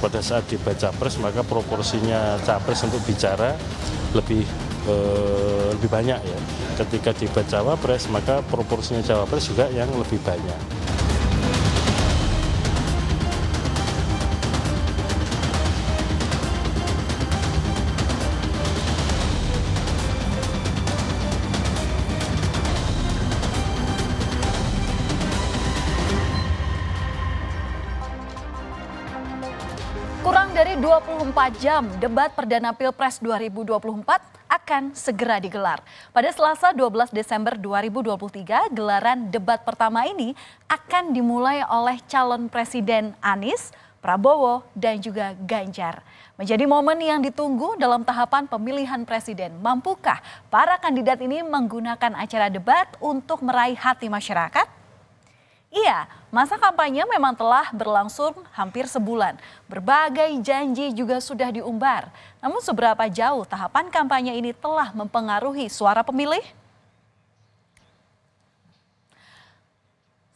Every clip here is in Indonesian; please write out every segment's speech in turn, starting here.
pada saat debat capres maka proporsinya capres untuk bicara lebih eh, lebih banyak ya. Ketika debat cawapres maka proporsinya cawapres juga yang lebih banyak. dari 24 jam, debat perdana Pilpres 2024 akan segera digelar. Pada Selasa 12 Desember 2023, gelaran debat pertama ini akan dimulai oleh calon presiden Anies, Prabowo, dan juga Ganjar. Menjadi momen yang ditunggu dalam tahapan pemilihan presiden. Mampukah para kandidat ini menggunakan acara debat untuk meraih hati masyarakat? Iya, masa kampanye memang telah berlangsung hampir sebulan. Berbagai janji juga sudah diumbar. Namun seberapa jauh tahapan kampanye ini telah mempengaruhi suara pemilih?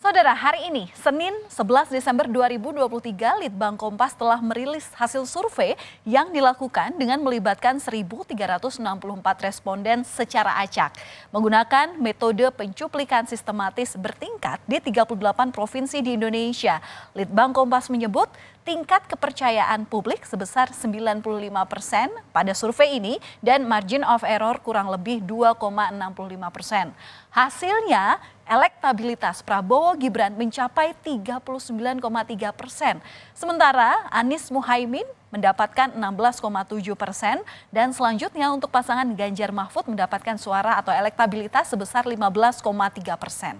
Saudara, hari ini, Senin 11 Desember 2023, Litbang Kompas telah merilis hasil survei yang dilakukan dengan melibatkan 1.364 responden secara acak. Menggunakan metode pencuplikan sistematis bertingkat di 38 provinsi di Indonesia. Litbang Kompas menyebut tingkat kepercayaan publik sebesar 95 persen pada survei ini dan margin of error kurang lebih 2,65 persen. Hasilnya, elektabilitas Prabowo Gibran mencapai 39,3 persen, sementara Anies Muhaimin mendapatkan 16,7 persen dan selanjutnya untuk pasangan Ganjar Mahfud mendapatkan suara atau elektabilitas sebesar 15,3 persen.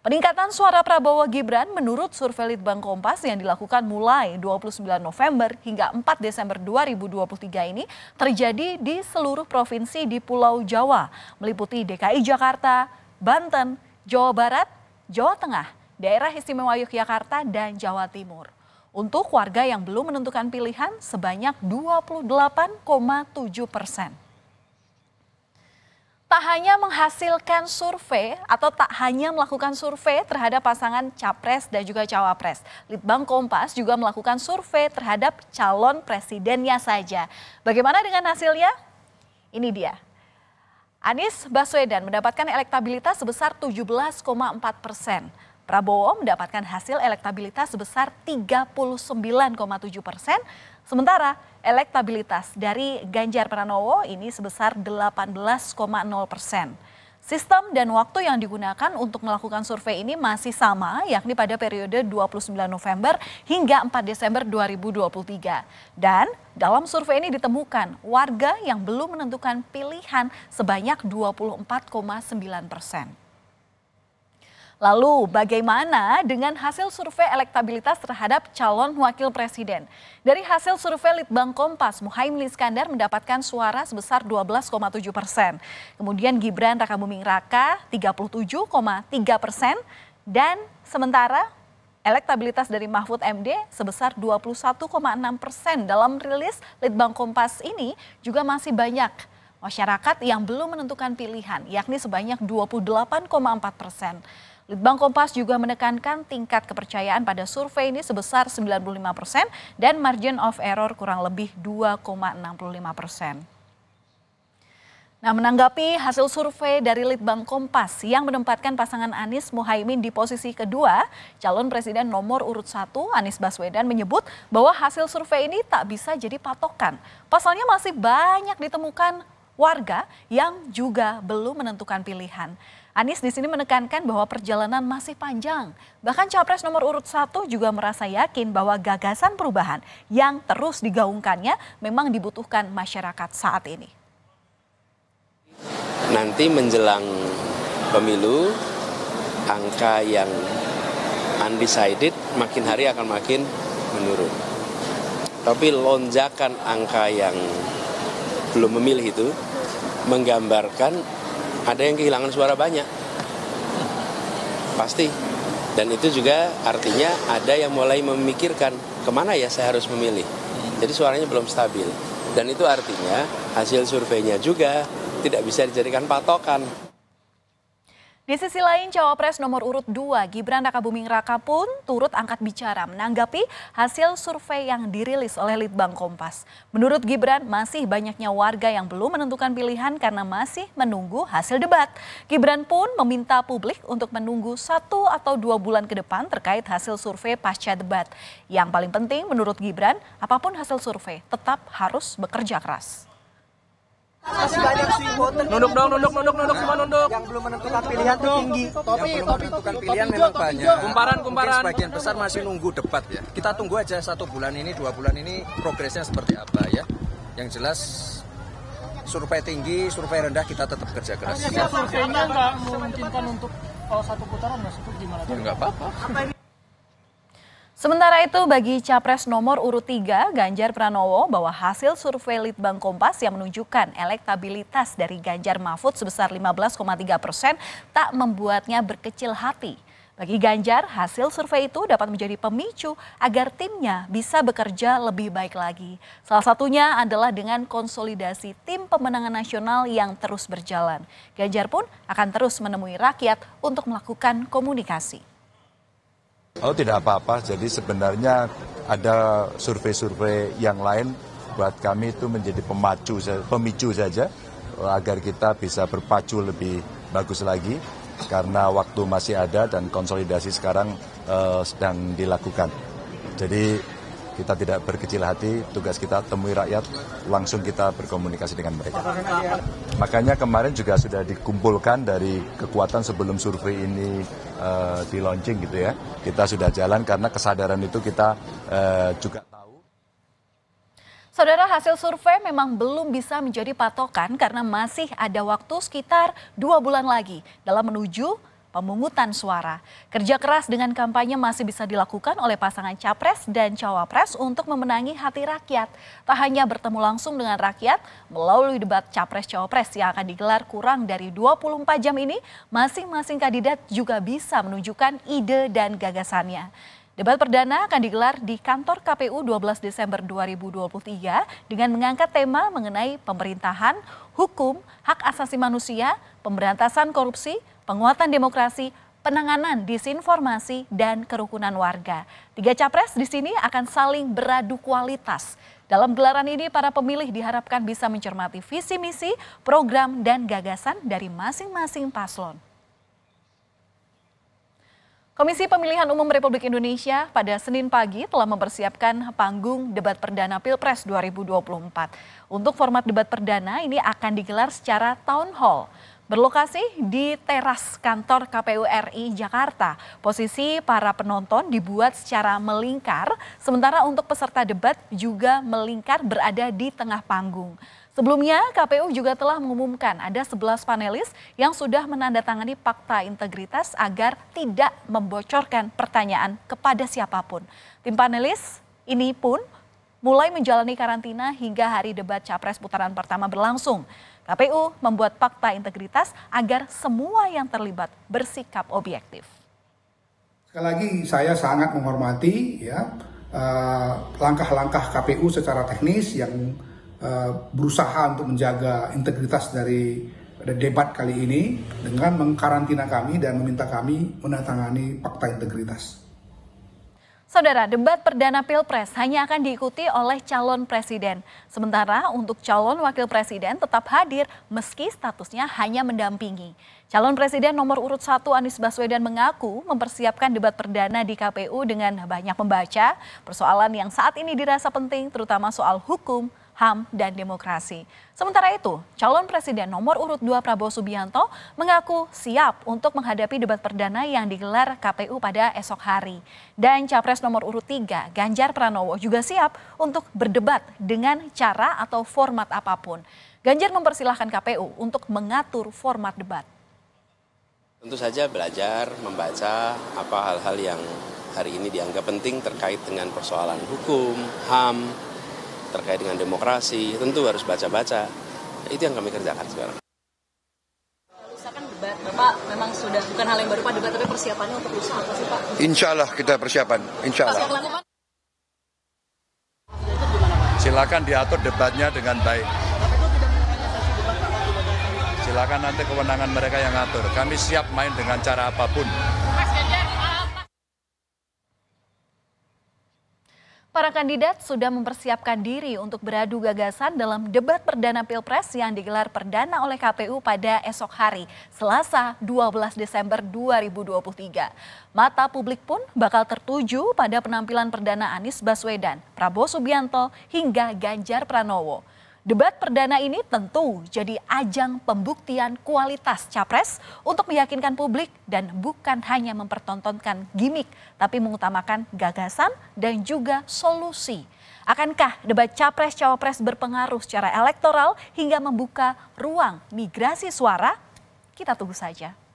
Peningkatan suara Prabowo Gibran menurut survei Litbang Kompas yang dilakukan mulai 29 November hingga 4 Desember 2023 ini terjadi di seluruh provinsi di Pulau Jawa, meliputi DKI Jakarta, Banten, Jawa Barat, Jawa Tengah, daerah istimewa Yogyakarta, dan Jawa Timur. Untuk warga yang belum menentukan pilihan sebanyak 28,7 persen tak hanya menghasilkan survei atau tak hanya melakukan survei terhadap pasangan capres dan juga cawapres. Litbang Kompas juga melakukan survei terhadap calon presidennya saja. Bagaimana dengan hasilnya? Ini dia. Anies Baswedan mendapatkan elektabilitas sebesar 17,4 persen. Prabowo mendapatkan hasil elektabilitas sebesar 39,7 persen, Sementara elektabilitas dari Ganjar Pranowo ini sebesar 18,0 persen. Sistem dan waktu yang digunakan untuk melakukan survei ini masih sama, yakni pada periode 29 November hingga 4 Desember 2023. Dan dalam survei ini ditemukan warga yang belum menentukan pilihan sebanyak 24,9 persen. Lalu bagaimana dengan hasil survei elektabilitas terhadap calon wakil presiden? Dari hasil survei Litbang Kompas, Muhaimin Iskandar mendapatkan suara sebesar 12,7 persen. Kemudian Gibran Rakabuming Raka 37,3 persen. Dan sementara elektabilitas dari Mahfud MD sebesar 21,6 persen. Dalam rilis Litbang Kompas ini juga masih banyak masyarakat yang belum menentukan pilihan, yakni sebanyak 28,4 persen. Litbang Kompas juga menekankan tingkat kepercayaan pada survei ini sebesar 95 persen dan margin of error kurang lebih 2,65 persen. Nah, menanggapi hasil survei dari Litbang Kompas yang menempatkan pasangan Anies Mohaimin di posisi kedua, calon presiden nomor urut satu Anies Baswedan menyebut bahwa hasil survei ini tak bisa jadi patokan. Pasalnya masih banyak ditemukan warga yang juga belum menentukan pilihan. Anies di sini menekankan bahwa perjalanan masih panjang. Bahkan capres nomor urut satu juga merasa yakin bahwa gagasan perubahan yang terus digaungkannya memang dibutuhkan masyarakat saat ini. Nanti menjelang pemilu, angka yang undecided makin hari akan makin menurun. Tapi lonjakan angka yang belum memilih itu menggambarkan ada yang kehilangan suara banyak. Pasti. Dan itu juga artinya ada yang mulai memikirkan kemana ya saya harus memilih. Jadi suaranya belum stabil. Dan itu artinya hasil surveinya juga tidak bisa dijadikan patokan. Di sisi lain, Cawapres nomor urut 2 Gibran Rakabuming Raka pun turut angkat bicara menanggapi hasil survei yang dirilis oleh Litbang Kompas. Menurut Gibran, masih banyaknya warga yang belum menentukan pilihan karena masih menunggu hasil debat. Gibran pun meminta publik untuk menunggu satu atau dua bulan ke depan terkait hasil survei pasca debat. Yang paling penting menurut Gibran, apapun hasil survei tetap harus bekerja keras. Masih banyak sih, voter. Nunduk dong, nunduk, nunduk, nunduk, semua nunduk. Yang belum menentukan pilihan tuh tinggi. Topi, yang belum menentukan pilihan memang banyak. Kumparan, kumparan. Mungkin sebagian besar masih nunggu debat ya. Kita tunggu aja satu bulan ini, dua bulan ini progresnya seperti apa ya. Yang jelas survei tinggi, survei rendah kita tetap kerja keras. Surveinya nggak memungkinkan untuk satu putaran, masuk gimana? Nggak apa-apa. Sementara itu bagi capres nomor urut 3 Ganjar Pranowo bahwa hasil survei Litbang Kompas yang menunjukkan elektabilitas dari Ganjar Mahfud sebesar 15,3 persen tak membuatnya berkecil hati. Bagi Ganjar, hasil survei itu dapat menjadi pemicu agar timnya bisa bekerja lebih baik lagi. Salah satunya adalah dengan konsolidasi tim pemenangan nasional yang terus berjalan. Ganjar pun akan terus menemui rakyat untuk melakukan komunikasi. Oh tidak apa-apa, jadi sebenarnya ada survei-survei yang lain buat kami itu menjadi pemacu, pemicu saja agar kita bisa berpacu lebih bagus lagi karena waktu masih ada dan konsolidasi sekarang uh, sedang dilakukan. Jadi kita tidak berkecil hati, tugas kita temui rakyat, langsung kita berkomunikasi dengan mereka. Makanya kemarin juga sudah dikumpulkan dari kekuatan sebelum survei ini uh, di launching gitu ya. Kita sudah jalan karena kesadaran itu kita uh, juga tahu. Saudara, hasil survei memang belum bisa menjadi patokan karena masih ada waktu sekitar dua bulan lagi dalam menuju pemungutan suara. Kerja keras dengan kampanye masih bisa dilakukan oleh pasangan capres dan cawapres untuk memenangi hati rakyat. Tak hanya bertemu langsung dengan rakyat, melalui debat capres-cawapres yang akan digelar kurang dari 24 jam ini, masing-masing kandidat juga bisa menunjukkan ide dan gagasannya. Debat perdana akan digelar di kantor KPU 12 Desember 2023 dengan mengangkat tema mengenai pemerintahan, hukum, hak asasi manusia, pemberantasan korupsi, penguatan demokrasi, penanganan disinformasi, dan kerukunan warga. Tiga capres di sini akan saling beradu kualitas. Dalam gelaran ini, para pemilih diharapkan bisa mencermati visi misi, program, dan gagasan dari masing-masing paslon. Komisi Pemilihan Umum Republik Indonesia pada Senin pagi telah mempersiapkan panggung debat perdana Pilpres 2024. Untuk format debat perdana ini akan digelar secara town hall. Berlokasi di teras kantor KPU RI Jakarta, posisi para penonton dibuat secara melingkar, sementara untuk peserta debat juga melingkar berada di tengah panggung. Sebelumnya, KPU juga telah mengumumkan ada 11 panelis yang sudah menandatangani fakta integritas agar tidak membocorkan pertanyaan kepada siapapun. Tim panelis ini pun mulai menjalani karantina hingga hari debat capres putaran pertama berlangsung. KPU membuat fakta integritas agar semua yang terlibat bersikap objektif. Sekali lagi saya sangat menghormati ya eh, langkah-langkah uh, KPU secara teknis yang uh, berusaha untuk menjaga integritas dari debat kali ini dengan mengkarantina kami dan meminta kami menandatangani fakta integritas. Saudara, debat perdana Pilpres hanya akan diikuti oleh calon presiden. Sementara untuk calon wakil presiden tetap hadir meski statusnya hanya mendampingi. Calon presiden nomor urut 1 Anies Baswedan mengaku mempersiapkan debat perdana di KPU dengan banyak membaca persoalan yang saat ini dirasa penting terutama soal hukum, HAM, dan demokrasi. Sementara itu, calon presiden nomor urut 2 Prabowo Subianto mengaku siap untuk menghadapi debat perdana yang digelar KPU pada esok hari. Dan capres nomor urut 3 Ganjar Pranowo juga siap untuk berdebat dengan cara atau format apapun. Ganjar mempersilahkan KPU untuk mengatur format debat. Tentu saja belajar, membaca apa hal-hal yang hari ini dianggap penting terkait dengan persoalan hukum, HAM, terkait dengan demokrasi, tentu harus baca-baca. Itu yang kami kerjakan sekarang. Lusa kan debat, Bapak memang sudah bukan hal yang baru Pak debat, tapi persiapannya untuk lusa apa sih Pak? Insya Allah kita persiapan, insya Allah. Silakan diatur debatnya dengan baik. Silakan nanti kewenangan mereka yang atur. Kami siap main dengan cara apapun. Para kandidat sudah mempersiapkan diri untuk beradu gagasan dalam debat perdana Pilpres yang digelar perdana oleh KPU pada esok hari, Selasa 12 Desember 2023. Mata publik pun bakal tertuju pada penampilan perdana Anies Baswedan, Prabowo Subianto, hingga Ganjar Pranowo. Debat perdana ini tentu jadi ajang pembuktian kualitas capres untuk meyakinkan publik dan bukan hanya mempertontonkan gimmick, tapi mengutamakan gagasan dan juga solusi. Akankah debat capres-cawapres berpengaruh secara elektoral hingga membuka ruang migrasi suara? Kita tunggu saja.